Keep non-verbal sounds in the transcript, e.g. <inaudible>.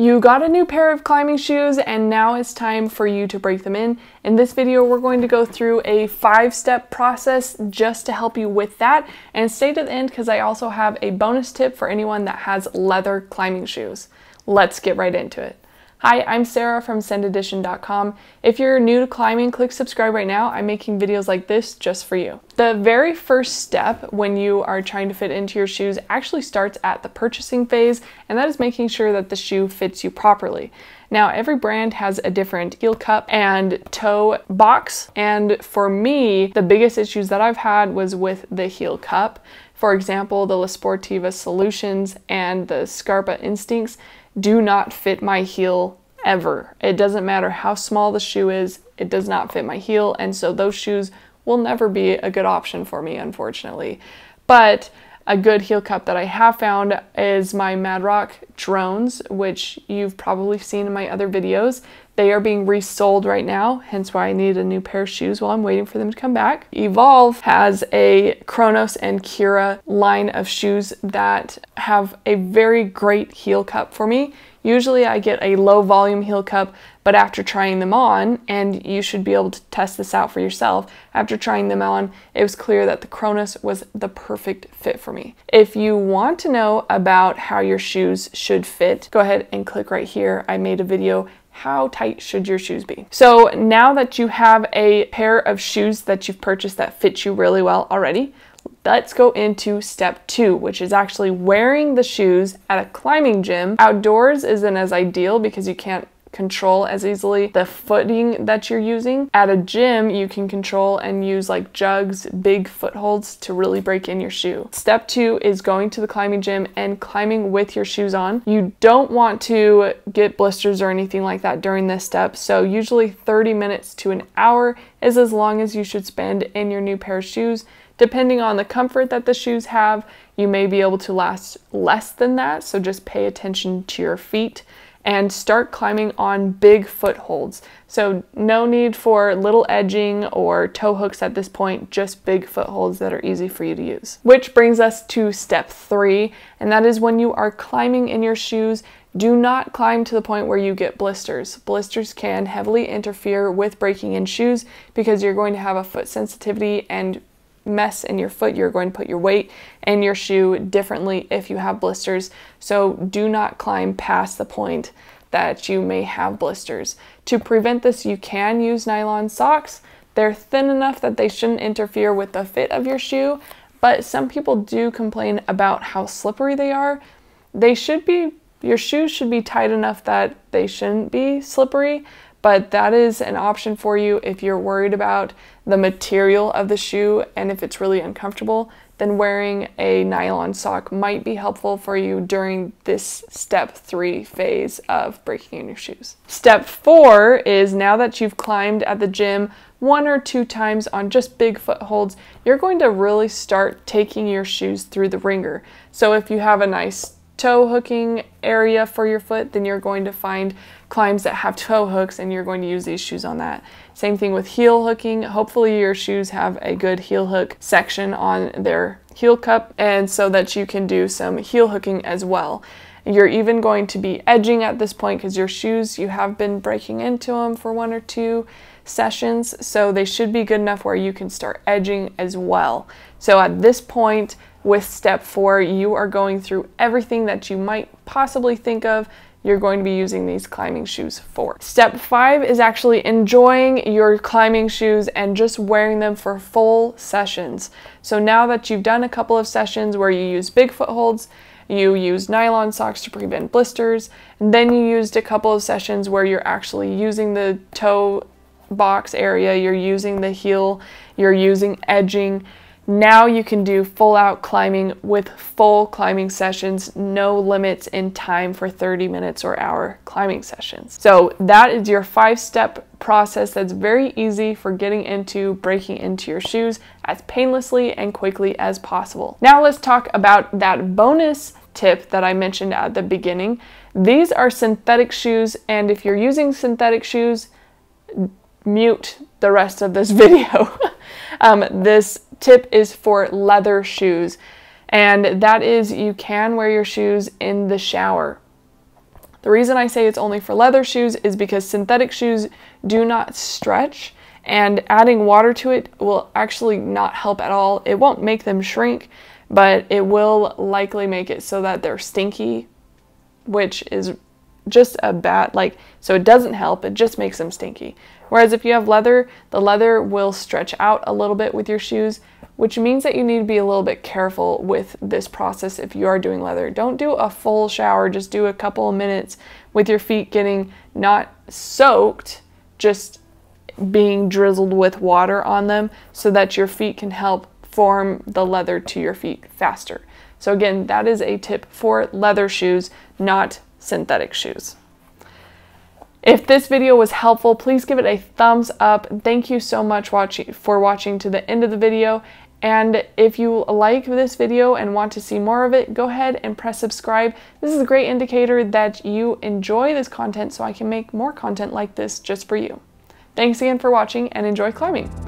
You got a new pair of climbing shoes and now it's time for you to break them in. In this video, we're going to go through a five-step process just to help you with that. And stay to the end because I also have a bonus tip for anyone that has leather climbing shoes. Let's get right into it. Hi, I'm Sarah from sendedition.com. If you're new to climbing, click subscribe right now. I'm making videos like this just for you. The very first step when you are trying to fit into your shoes actually starts at the purchasing phase, and that is making sure that the shoe fits you properly. Now, every brand has a different heel cup and toe box, and for me, the biggest issues that I've had was with the heel cup. For example, the La Sportiva Solutions and the Scarpa Instincts, do not fit my heel ever. It doesn't matter how small the shoe is, it does not fit my heel. And so those shoes will never be a good option for me, unfortunately. But a good heel cup that I have found is my Madrock Drones, which you've probably seen in my other videos. They are being resold right now, hence why I need a new pair of shoes while I'm waiting for them to come back. Evolve has a Kronos and Kira line of shoes that have a very great heel cup for me. Usually I get a low volume heel cup, but after trying them on, and you should be able to test this out for yourself, after trying them on, it was clear that the Kronos was the perfect fit for me. If you want to know about how your shoes should fit, go ahead and click right here. I made a video how tight should your shoes be? So now that you have a pair of shoes that you've purchased that fit you really well already, let's go into step two, which is actually wearing the shoes at a climbing gym. Outdoors isn't as ideal because you can't control as easily the footing that you're using. At a gym, you can control and use like jugs, big footholds to really break in your shoe. Step two is going to the climbing gym and climbing with your shoes on. You don't want to get blisters or anything like that during this step, so usually 30 minutes to an hour is as long as you should spend in your new pair of shoes. Depending on the comfort that the shoes have, you may be able to last less than that, so just pay attention to your feet and start climbing on big footholds. So no need for little edging or toe hooks at this point, just big footholds that are easy for you to use. Which brings us to step three, and that is when you are climbing in your shoes, do not climb to the point where you get blisters. Blisters can heavily interfere with breaking in shoes because you're going to have a foot sensitivity and mess in your foot. You're going to put your weight in your shoe differently if you have blisters. So do not climb past the point that you may have blisters. To prevent this, you can use nylon socks. They're thin enough that they shouldn't interfere with the fit of your shoe, but some people do complain about how slippery they are. They should be, your shoes should be tight enough that they shouldn't be slippery, but that is an option for you if you're worried about the material of the shoe and if it's really uncomfortable, then wearing a nylon sock might be helpful for you during this step three phase of breaking in your shoes. Step four is now that you've climbed at the gym one or two times on just big footholds, you're going to really start taking your shoes through the ringer. So if you have a nice toe hooking area for your foot, then you're going to find climbs that have toe hooks and you're going to use these shoes on that. Same thing with heel hooking. Hopefully your shoes have a good heel hook section on their heel cup and so that you can do some heel hooking as well. You're even going to be edging at this point because your shoes, you have been breaking into them for one or two sessions, so they should be good enough where you can start edging as well. So at this point, with step four, you are going through everything that you might possibly think of you're going to be using these climbing shoes for. Step five is actually enjoying your climbing shoes and just wearing them for full sessions. So now that you've done a couple of sessions where you use big footholds, you use nylon socks to prevent blisters, and then you used a couple of sessions where you're actually using the toe box area, you're using the heel, you're using edging, now you can do full out climbing with full climbing sessions, no limits in time for 30 minutes or hour climbing sessions. So that is your five step process that's very easy for getting into breaking into your shoes as painlessly and quickly as possible. Now let's talk about that bonus tip that I mentioned at the beginning. These are synthetic shoes, and if you're using synthetic shoes, mute the rest of this <laughs> video. um, this tip is for leather shoes, and that is you can wear your shoes in the shower. The reason I say it's only for leather shoes is because synthetic shoes do not stretch, and adding water to it will actually not help at all. It won't make them shrink, but it will likely make it so that they're stinky, which is just a bad, like, so it doesn't help, it just makes them stinky. Whereas if you have leather, the leather will stretch out a little bit with your shoes, which means that you need to be a little bit careful with this process if you are doing leather. Don't do a full shower, just do a couple of minutes with your feet getting not soaked, just being drizzled with water on them so that your feet can help form the leather to your feet faster. So again, that is a tip for leather shoes, not synthetic shoes. If this video was helpful, please give it a thumbs up. Thank you so much for watching to the end of the video. And if you like this video and want to see more of it, go ahead and press subscribe. This is a great indicator that you enjoy this content so I can make more content like this just for you. Thanks again for watching and enjoy climbing.